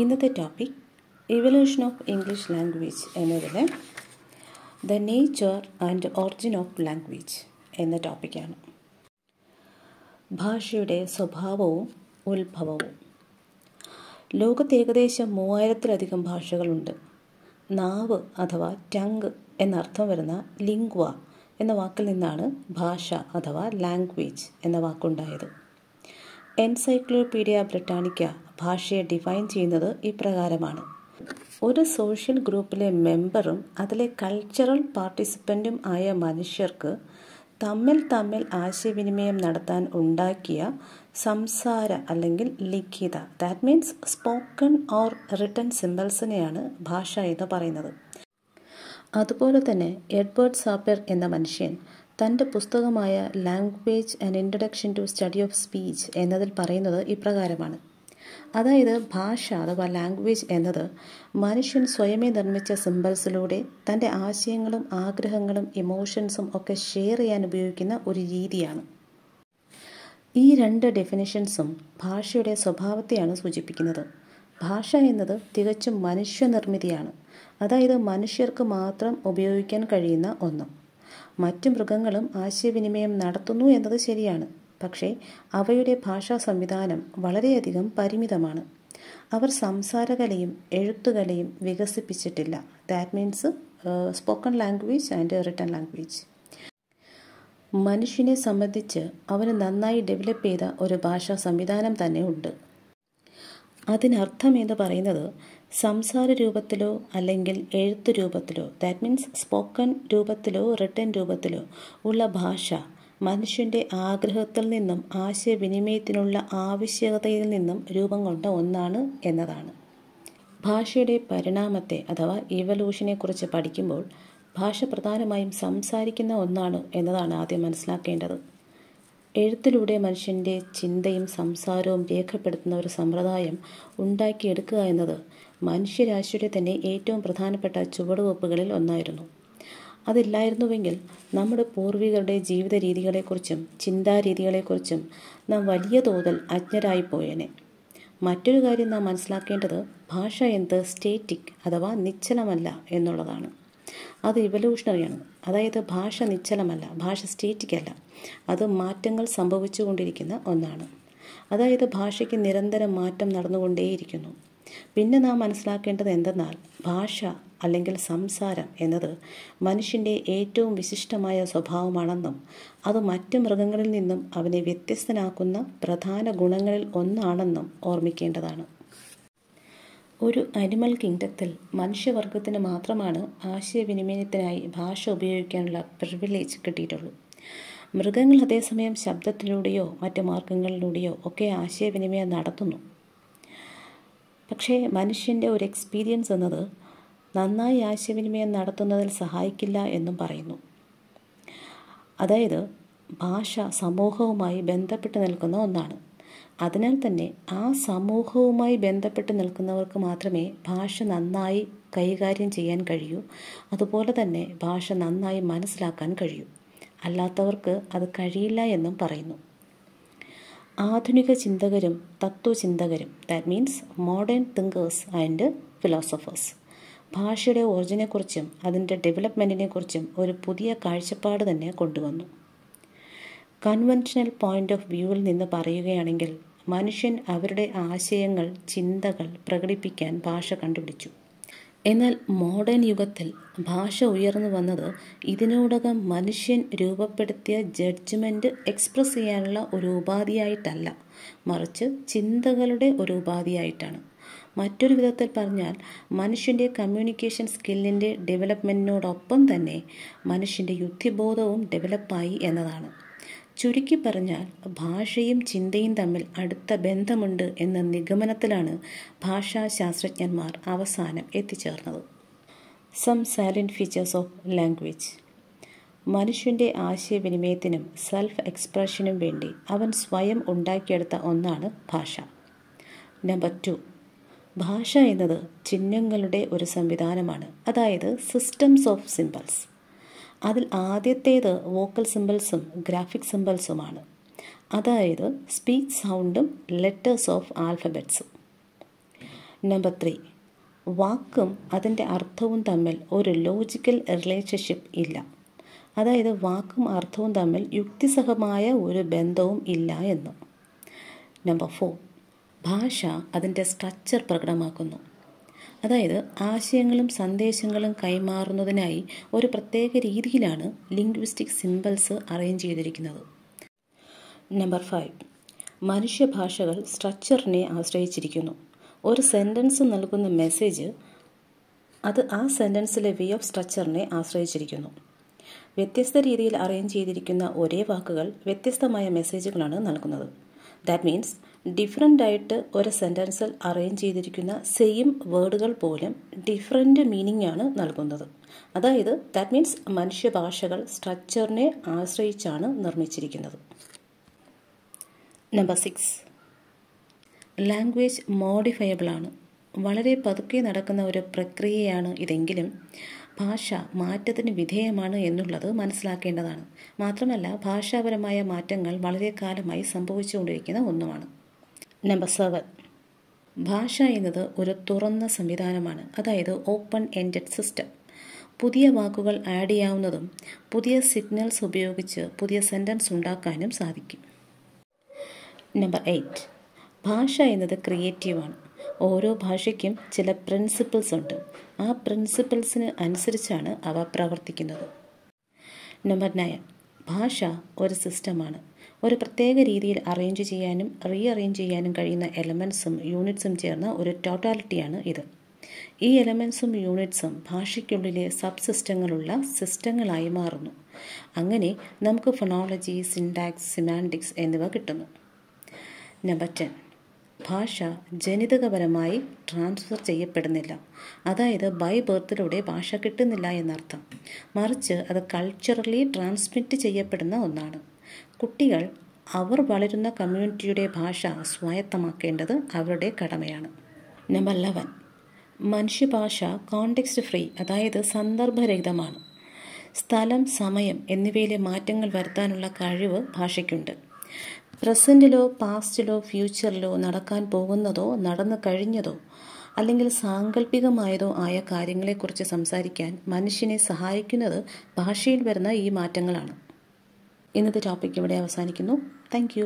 ഇന്നത്തെ topic evolution of English language എന്നതിലെ the nature and origin of language എന്ന ടോപ്പിക്കാണ് ഭാഷയുടെ സ്വഭാവവും ഉത്ഭവവും ലോകത്ത് ഏകദേശം മൂവായിരത്തിലധികം ഭാഷകളുണ്ട് നാവ് അഥവാ ടങ് എന്നർത്ഥം വരുന്ന ലിംഗ്വ എന്ന വാക്കിൽ നിന്നാണ് ഭാഷ അഥവാ ലാംഗ്വേജ് എന്ന വാക്കുണ്ടായത് എൻസൈക്ലോപീഡിയ ബ്രിട്ടാനിക്ക ഭാഷയെ ഡിഫൈൻ ചെയ്യുന്നത് ഇപ്രകാരമാണ് ഒരു സോഷ്യൽ ഗ്രൂപ്പിലെ മെമ്പറും അതിലെ കൾച്ചറൽ പാർട്ടിസിപ്പൻറ്റും ആയ മനുഷ്യർക്ക് തമ്മിൽ തമ്മിൽ ആശയവിനിമയം നടത്താൻ ഉണ്ടാക്കിയ സംസാര അല്ലെങ്കിൽ ലിഖിത that means spoken or written സിമ്പിൾസിനെയാണ് ഭാഷ എന്ന് പറയുന്നത് അതുപോലെ തന്നെ എഡ്വേർഡ് സാപ്പർ എന്ന മനുഷ്യൻ തൻ്റെ പുസ്തകമായ language and introduction to study of speech എന്നതിൽ പറയുന്നത് ഇപ്രകാരമാണ് അതായത് ഭാഷ അഥവാ ലാംഗ്വേജ് എന്നത് മനുഷ്യൻ സ്വയമേ നിർമ്മിച്ച സിമ്പിൾസിലൂടെ തൻ്റെ ആശയങ്ങളും ആഗ്രഹങ്ങളും ഇമോഷൻസും ഒക്കെ ഷെയർ ചെയ്യാൻ ഉപയോഗിക്കുന്ന ഒരു രീതിയാണ് ഈ രണ്ട് ഡെഫിനിഷൻസും ഭാഷയുടെ സ്വഭാവത്തെയാണ് സൂചിപ്പിക്കുന്നത് ഭാഷ എന്നത് തികച്ചും മനുഷ്യനിർമ്മിതിയാണ് അതായത് മനുഷ്യർക്ക് മാത്രം ഉപയോഗിക്കാൻ കഴിയുന്ന ഒന്ന് മറ്റു മൃഗങ്ങളും ആശയവിനിമയം നടത്തുന്നു എന്നത് ശരിയാണ് പക്ഷേ അവയുടെ ഭാഷാ സംവിധാനം വളരെയധികം പരിമിതമാണ് അവർ സംസാരകലയും എഴുത്തുകലയും വികസിപ്പിച്ചിട്ടില്ല that means spoken language and written language മനുഷ്യനെ സംബന്ധിച്ച് അവന് നന്നായി ഡെവലപ്പ് ചെയ്ത ഒരു ഭാഷാ സംവിധാനം തന്നെ ഉണ്ട് അതിനർത്ഥം എന്ന് പറയുന്നത് സംസാര രൂപത്തിലോ അല്ലെങ്കിൽ എഴുത്ത് രൂപത്തിലോ ദാറ്റ് മീൻസ് സ്പോക്കൺ രൂപത്തിലോ റിട്ടേൺ രൂപത്തിലോ ഉള്ള ഭാഷ മനുഷ്യൻ്റെ ആഗ്രഹത്തിൽ നിന്നും ആശയവിനിമയത്തിനുള്ള ആവശ്യകതയിൽ നിന്നും രൂപം കൊണ്ട ഒന്നാണ് എന്നതാണ് ഭാഷയുടെ പരിണാമത്തെ അഥവാ ഇവല്യൂഷനെക്കുറിച്ച് പഠിക്കുമ്പോൾ ഭാഷ പ്രധാനമായും സംസാരിക്കുന്ന ഒന്നാണ് എന്നതാണ് ആദ്യം മനസ്സിലാക്കേണ്ടത് എഴുത്തിലൂടെ മനുഷ്യൻ്റെ ചിന്തയും സംസാരവും രേഖപ്പെടുത്തുന്ന ഒരു സമ്പ്രദായം ഉണ്ടാക്കിയെടുക്കുക എന്നത് മനുഷ്യരാശിയുടെ തന്നെ ഏറ്റവും പ്രധാനപ്പെട്ട ചുവടുവെപ്പുകളിൽ ഒന്നായിരുന്നു അതില്ലായിരുന്നുവെങ്കിൽ നമ്മുടെ പൂർവികരുടെ ജീവിത രീതികളെക്കുറിച്ചും ചിന്താരീതികളെക്കുറിച്ചും നാം വലിയ തോതിൽ അജ്ഞരായിപ്പോയേനെ മറ്റൊരു കാര്യം നാം മനസ്സിലാക്കേണ്ടത് ഭാഷ എന്ത് സ്റ്റേറ്റിക് അഥവാ നിശ്ചലമല്ല എന്നുള്ളതാണ് അത് ഇവല്യൂഷണറിയാണ് അതായത് ഭാഷ നിശ്ചലമല്ല ഭാഷ സ്റ്റേറ്റിക് അല്ല അത് മാറ്റങ്ങൾ സംഭവിച്ചുകൊണ്ടിരിക്കുന്ന ഒന്നാണ് അതായത് ഭാഷയ്ക്ക് നിരന്തരം മാറ്റം നടന്നുകൊണ്ടേയിരിക്കുന്നു പിന്നെ നാം മനസ്സിലാക്കേണ്ടത് എന്തെന്നാൽ ഭാഷ അല്ലെങ്കിൽ സംസാരം എന്നത് മനുഷ്യൻ്റെ ഏറ്റവും വിശിഷ്ടമായ സ്വഭാവമാണെന്നും അത് മറ്റ് മൃഗങ്ങളിൽ നിന്നും അവനെ വ്യത്യസ്തനാക്കുന്ന പ്രധാന ഗുണങ്ങളിൽ ഒന്നാണെന്നും ഓർമ്മിക്കേണ്ടതാണ് ഒരു അനിമൽ കിങ്ഡത്തിൽ മനുഷ്യവർഗത്തിന് മാത്രമാണ് ആശയവിനിമയത്തിനായി ഭാഷ ഉപയോഗിക്കാനുള്ള പ്രിവിലേജ് കിട്ടിയിട്ടുള്ളൂ മൃഗങ്ങൾ അതേസമയം ശബ്ദത്തിലൂടെയോ മറ്റു മാർഗങ്ങളിലൂടെയോ ഒക്കെ ആശയവിനിമയം നടത്തുന്നു പക്ഷേ മനുഷ്യൻ്റെ ഒരു എക്സ്പീരിയൻസ് എന്നത് നന്നായി ആശയവിനിമയം നടത്തുന്നതിൽ സഹായിക്കില്ല എന്നും പറയുന്നു അതായത് ഭാഷ സമൂഹവുമായി ബന്ധപ്പെട്ട് നിൽക്കുന്ന ഒന്നാണ് അതിനാൽ തന്നെ ആ സമൂഹവുമായി ബന്ധപ്പെട്ട് നിൽക്കുന്നവർക്ക് മാത്രമേ ഭാഷ നന്നായി കൈകാര്യം ചെയ്യാൻ കഴിയൂ അതുപോലെ തന്നെ ഭാഷ നന്നായി മനസ്സിലാക്കാൻ കഴിയൂ അല്ലാത്തവർക്ക് അത് കഴിയില്ല എന്നും പറയുന്നു ആധുനിക ചിന്തകരും തത്വചിന്തകരും that means modern thinkers and philosophers ഭാഷയുടെ ഒറിജിനെക്കുറിച്ചും അതിൻ്റെ ഡെവലപ്മെൻറ്റിനെക്കുറിച്ചും ഒരു പുതിയ കാഴ്ചപ്പാട് തന്നെ കൊണ്ടുവന്നു കൺവെൻഷണൽ പോയിൻ്റ് ഓഫ് വ്യൂവിൽ നിന്ന് പറയുകയാണെങ്കിൽ മനുഷ്യൻ അവരുടെ ആശയങ്ങൾ ചിന്തകൾ പ്രകടിപ്പിക്കാൻ ഭാഷ കണ്ടുപിടിച്ചു എന്നാൽ മോഡേൺ യുഗത്തിൽ ഭാഷ ഉയർന്നു വന്നത് ഇതിനോടകം മനുഷ്യൻ രൂപപ്പെടുത്തിയ ജഡ്ജ്മെൻ്റ് എക്സ്പ്രസ് ചെയ്യാനുള്ള ഒരു ഉപാധിയായിട്ടല്ല മറിച്ച് ചിന്തകളുടെ ഒരു ഉപാധിയായിട്ടാണ് മറ്റൊരു വിധത്തിൽ പറഞ്ഞാൽ മനുഷ്യൻ്റെ കമ്മ്യൂണിക്കേഷൻ സ്കില്ലിൻ്റെ ഡെവലപ്മെൻറ്റിനോടൊപ്പം തന്നെ മനുഷ്യൻ്റെ യുക്തിബോധവും ഡെവലപ്പായി എന്നതാണ് ചുരുക്കി പറഞ്ഞാൽ ഭാഷയും ചിന്തയും തമ്മിൽ അടുത്ത ബന്ധമുണ്ട് എന്ന നിഗമനത്തിലാണ് ഭാഷാ ശാസ്ത്രജ്ഞന്മാർ അവസാനം എത്തിച്ചേർന്നത് some salient features of language മനുഷ്യൻ്റെ ആശയവിനിമയത്തിനും സെൽഫ് എക്സ്പ്രഷനും വേണ്ടി അവൻ സ്വയം ഉണ്ടാക്കിയെടുത്ത ഒന്നാണ് ഭാഷ നമ്പർ ടു ഭാഷ എന്നത് ചിഹ്നങ്ങളുടെ ഒരു സംവിധാനമാണ് അതായത് സിസ്റ്റംസ് ഓഫ് സിമ്പിൾസ് അതിൽ ആദ്യത്തേത് വോക്കൽ സിമ്പിൾസും ഗ്രാഫിക് സിമ്പിൾസുമാണ് അതായത് സ്പീച്ച് സൗണ്ടും ലെറ്റേഴ്സ് ഓഫ് ആൽഫബറ്റ്സും നമ്പർ ത്രീ വാക്കും അതിൻ്റെ അർത്ഥവും തമ്മിൽ ഒരു ലോജിക്കൽ റിലേഷൻഷിപ്പ് ഇല്ല അതായത് വാക്കും അർത്ഥവും തമ്മിൽ യുക്തിസഹമായ ഒരു ബന്ധവും ഇല്ല എന്ന് നമ്പർ ഫോർ ഭാഷ അതിൻ്റെ സ്ട്രക്ചർ പ്രകടമാക്കുന്നു അതായത് ആശയങ്ങളും സന്ദേശങ്ങളും കൈമാറുന്നതിനായി ഒരു പ്രത്യേക രീതിയിലാണ് ലിംഗ്വിസ്റ്റിക് സിംബൽസ് അറേഞ്ച് ചെയ്തിരിക്കുന്നത് നമ്പർ ഫൈവ് മനുഷ്യഭാഷകൾ സ്ട്രക്ചറിനെ ആശ്രയിച്ചിരിക്കുന്നു ഒരു സെൻറ്റൻസ് നൽകുന്ന മെസ്സേജ് അത് ആ സെൻറ്റൻസിലെ വേ ഓഫ് സ്ട്രക്ചറിനെ ആശ്രയിച്ചിരിക്കുന്നു വ്യത്യസ്ത രീതിയിൽ അറേഞ്ച് ചെയ്തിരിക്കുന്ന ഒരേ വാക്കുകൾ വ്യത്യസ്തമായ മെസ്സേജുകളാണ് നൽകുന്നത് ദാറ്റ് മീൻസ് ഡിഫറെൻ്റ് ആയിട്ട് ഒരു സെൻറ്റൻസിൽ അറേഞ്ച് ചെയ്തിരിക്കുന്ന സെയിം വേർഡുകൾ പോലും ഡിഫറെൻ്റ് മീനിങ് ആണ് നൽകുന്നത് അതായത് ദാറ്റ് മീൻസ് മനുഷ്യഭാഷകൾ സ്ട്രക്ചറിനെ ആശ്രയിച്ചാണ് നിർമ്മിച്ചിരിക്കുന്നത് നമ്പർ സിക്സ് ലാംഗ്വേജ് മോഡിഫയബിളാണ് വളരെ പതുക്കെ നടക്കുന്ന ഒരു പ്രക്രിയയാണ് ഇതെങ്കിലും ഭാഷ മാറ്റത്തിന് വിധേയമാണ് എന്നുള്ളത് മനസ്സിലാക്കേണ്ടതാണ് മാത്രമല്ല ഭാഷാപരമായ മാറ്റങ്ങൾ വളരെ കാലമായി സംഭവിച്ചുകൊണ്ടിരിക്കുന്ന ഒന്നുമാണ് നമ്പർ സെവൻ ഭാഷ എന്നത് ഒരു തുറന്ന സംവിധാനമാണ് അതായത് ഓപ്പൺ എൻഡഡ് സിസ്റ്റം പുതിയ വാക്കുകൾ ആഡ് ചെയ്യാവുന്നതും പുതിയ സിഗ്നൽസ് ഉപയോഗിച്ച് പുതിയ സെൻറ്റൻസ് ഉണ്ടാക്കാനും സാധിക്കും നമ്പർ എയ്റ്റ് ഭാഷ എന്നത് ക്രിയേറ്റീവാണ് ഓരോ ഭാഷയ്ക്കും ചില പ്രിൻസിപ്പിൾസ് ഉണ്ട് ആ പ്രിൻസിപ്പിൾസിന് അനുസരിച്ചാണ് അവ പ്രവർത്തിക്കുന്നത് നമ്പർ നയൻ ഭാഷ ഒരു സിസ്റ്റമാണ് ഒരു പ്രത്യേക രീതിയിൽ അറേഞ്ച് ചെയ്യാനും റീ അറേഞ്ച് ചെയ്യാനും കഴിയുന്ന എലമെൻസും യൂണിറ്റ്സും ചേർന്ന ഒരു ടോട്ടാലിറ്റിയാണ് ഇത് ഈ എലമെൻസും യൂണിറ്റ്സും ഭാഷയ്ക്കുള്ളിലെ സബ് സിസ്റ്റങ്ങളുള്ള സിസ്റ്റങ്ങളായി മാറുന്നു അങ്ങനെ നമുക്ക് ഫൊണോളജി സിൻഡാക്സ് സിമാൻറ്റിക്സ് എന്നിവ കിട്ടുന്നു നമ്പർ ടെൻ ഭാഷ ജനിതകപരമായി ട്രാൻസ്ഫർ ചെയ്യപ്പെടുന്നില്ല അതായത് ബൈ ബർത്തിലൂടെ ഭാഷ കിട്ടുന്നില്ല എന്നർത്ഥം മറിച്ച് അത് കൾച്ചറലി ട്രാൻസ്മിറ്റ് ചെയ്യപ്പെടുന്ന ഒന്നാണ് കുട്ടികൾ അവർ വളരുന്ന കമ്മ്യൂണിറ്റിയുടെ ഭാഷ സ്വായത്തമാക്കേണ്ടത് അവരുടെ കടമയാണ് നമ്പർ ലെവൻ മനുഷ്യഭാഷ കോണ്ടെക്സ്റ്റ് ഫ്രീ അതായത് സന്ദർഭരഹിതമാണ് സ്ഥലം സമയം എന്നിവയിലെ മാറ്റങ്ങൾ വരുത്താനുള്ള കഴിവ് ഭാഷയ്ക്കുണ്ട് പ്രസൻറ്റിലോ പാസ്റ്റിലോ ഫ്യൂച്ചറിലോ നടക്കാൻ പോകുന്നതോ നടന്നു കഴിഞ്ഞതോ അല്ലെങ്കിൽ സാങ്കല്പികമായതോ ആയ കാര്യങ്ങളെക്കുറിച്ച് സംസാരിക്കാൻ മനുഷ്യനെ സഹായിക്കുന്നത് ഭാഷയിൽ വരുന്ന ഈ മാറ്റങ്ങളാണ് ഇന്നത്തെ ടോപ്പിക് ഇവിടെ അവസാനിക്കുന്നു താങ്ക്